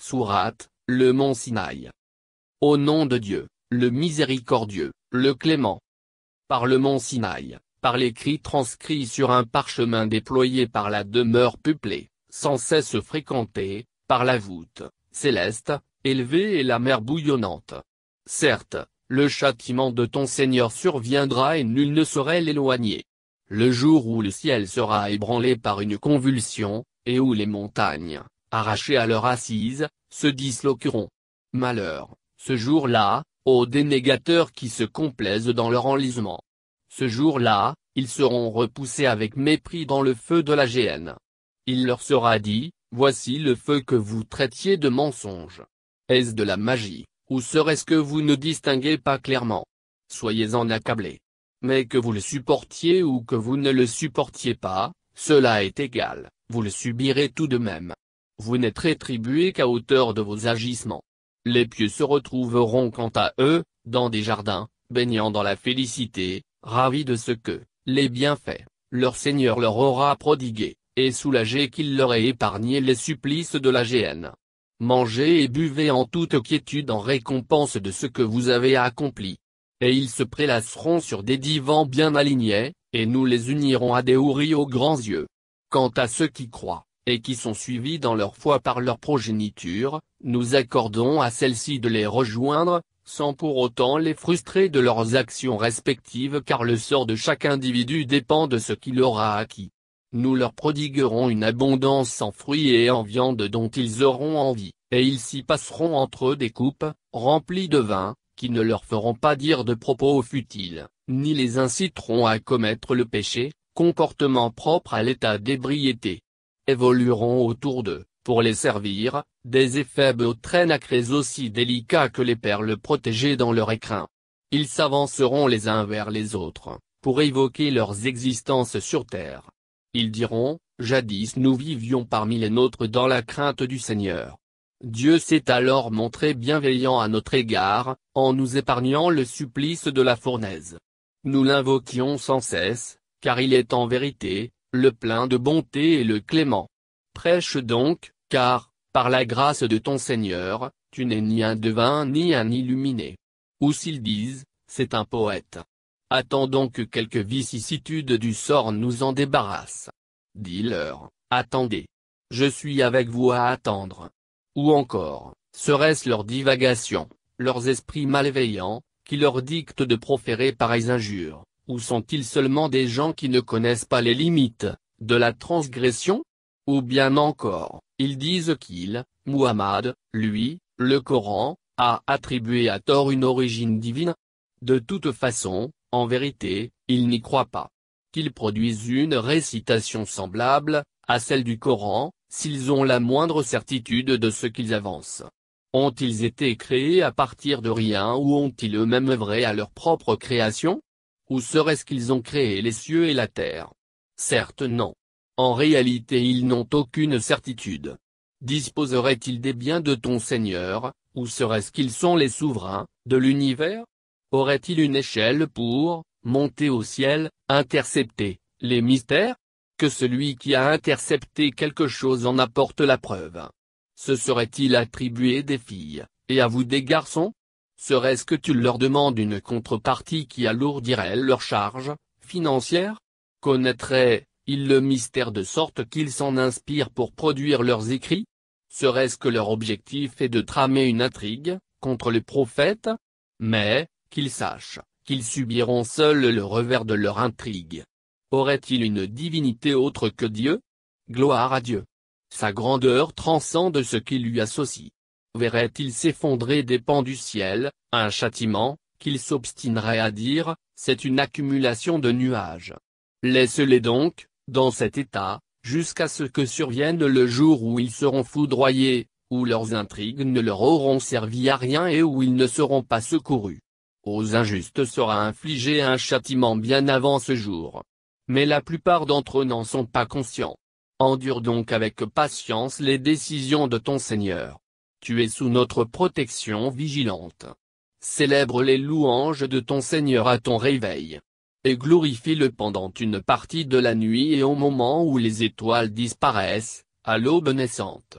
Sourate, le mont Sinaï. Au nom de Dieu, le miséricordieux, le clément. Par le mont Sinaï, par l'écrit transcrit sur un parchemin déployé par la demeure peuplée, sans cesse fréquentée, par la voûte, céleste, élevée et la mer bouillonnante. Certes, le châtiment de ton Seigneur surviendra et nul ne saurait l'éloigner. Le jour où le ciel sera ébranlé par une convulsion, et où les montagnes, arrachés à leur assise, se disloqueront. Malheur, ce jour-là, aux dénégateurs qui se complaisent dans leur enlisement. Ce jour-là, ils seront repoussés avec mépris dans le feu de la géhenne. Il leur sera dit, voici le feu que vous traitiez de mensonge. Est-ce de la magie, ou serait-ce que vous ne distinguez pas clairement Soyez en accablés. Mais que vous le supportiez ou que vous ne le supportiez pas, cela est égal, vous le subirez tout de même vous n'êtes rétribué qu'à hauteur de vos agissements. Les pieux se retrouveront quant à eux, dans des jardins, baignant dans la félicité, ravis de ce que, les bienfaits, leur Seigneur leur aura prodigué, et soulagés qu'il leur ait épargné les supplices de la géhenne. Mangez et buvez en toute quiétude en récompense de ce que vous avez accompli. Et ils se prélasseront sur des divans bien alignés, et nous les unirons à des houris aux grands yeux. Quant à ceux qui croient, et qui sont suivis dans leur foi par leur progéniture, nous accordons à celles-ci de les rejoindre, sans pour autant les frustrer de leurs actions respectives car le sort de chaque individu dépend de ce qu'il aura acquis. Nous leur prodiguerons une abondance en fruits et en viande dont ils auront envie, et ils s'y passeront entre eux des coupes, remplies de vin, qui ne leur feront pas dire de propos futiles, ni les inciteront à commettre le péché, comportement propre à l'état d'ébriété évolueront autour d'eux, pour les servir, des éphèbes aux traînes aussi délicats que les perles protégées dans leur écrin. Ils s'avanceront les uns vers les autres, pour évoquer leurs existences sur terre. Ils diront, jadis nous vivions parmi les nôtres dans la crainte du Seigneur. Dieu s'est alors montré bienveillant à notre égard, en nous épargnant le supplice de la fournaise. Nous l'invoquions sans cesse, car il est en vérité, le plein de bonté et le clément. Prêche donc, car, par la grâce de ton Seigneur, tu n'es ni un devin ni un illuminé. Ou s'ils disent, c'est un poète. Attendons que quelques vicissitudes du sort nous en débarrassent. Dis-leur, attendez. Je suis avec vous à attendre. Ou encore, serait-ce leurs divagations, leurs esprits malveillants, qui leur dictent de proférer pareilles injures ou sont-ils seulement des gens qui ne connaissent pas les limites, de la transgression Ou bien encore, ils disent qu'il, Muhammad, lui, le Coran, a attribué à tort une origine divine De toute façon, en vérité, ils n'y croient pas. Qu'ils produisent une récitation semblable, à celle du Coran, s'ils ont la moindre certitude de ce qu'ils avancent. Ont-ils été créés à partir de rien ou ont-ils eux-mêmes œuvré à leur propre création ou serait-ce qu'ils ont créé les cieux et la terre Certes non. En réalité ils n'ont aucune certitude. Disposeraient-ils des biens de ton Seigneur, ou serait-ce qu'ils sont les souverains, de l'univers Aurait-il une échelle pour, monter au ciel, intercepter, les mystères Que celui qui a intercepté quelque chose en apporte la preuve. Ce serait-il attribué des filles, et à vous des garçons Serait-ce que tu leur demandes une contrepartie qui alourdirait leur charge, financière Connaîtraient, ils le mystère de sorte qu'ils s'en inspirent pour produire leurs écrits Serait-ce que leur objectif est de tramer une intrigue, contre les prophètes Mais, qu'ils sachent, qu'ils subiront seuls le revers de leur intrigue. Aurait-il une divinité autre que Dieu Gloire à Dieu. Sa grandeur transcende ce qui lui associe verrait-il s'effondrer des pans du ciel, un châtiment, qu'il s'obstinerait à dire, c'est une accumulation de nuages. Laisse-les donc, dans cet état, jusqu'à ce que survienne le jour où ils seront foudroyés, où leurs intrigues ne leur auront servi à rien et où ils ne seront pas secourus. Aux injustes sera infligé un châtiment bien avant ce jour. Mais la plupart d'entre eux n'en sont pas conscients. Endure donc avec patience les décisions de ton Seigneur tu es sous notre protection vigilante. Célèbre les louanges de ton Seigneur à ton réveil. Et glorifie-le pendant une partie de la nuit et au moment où les étoiles disparaissent, à l'aube naissante.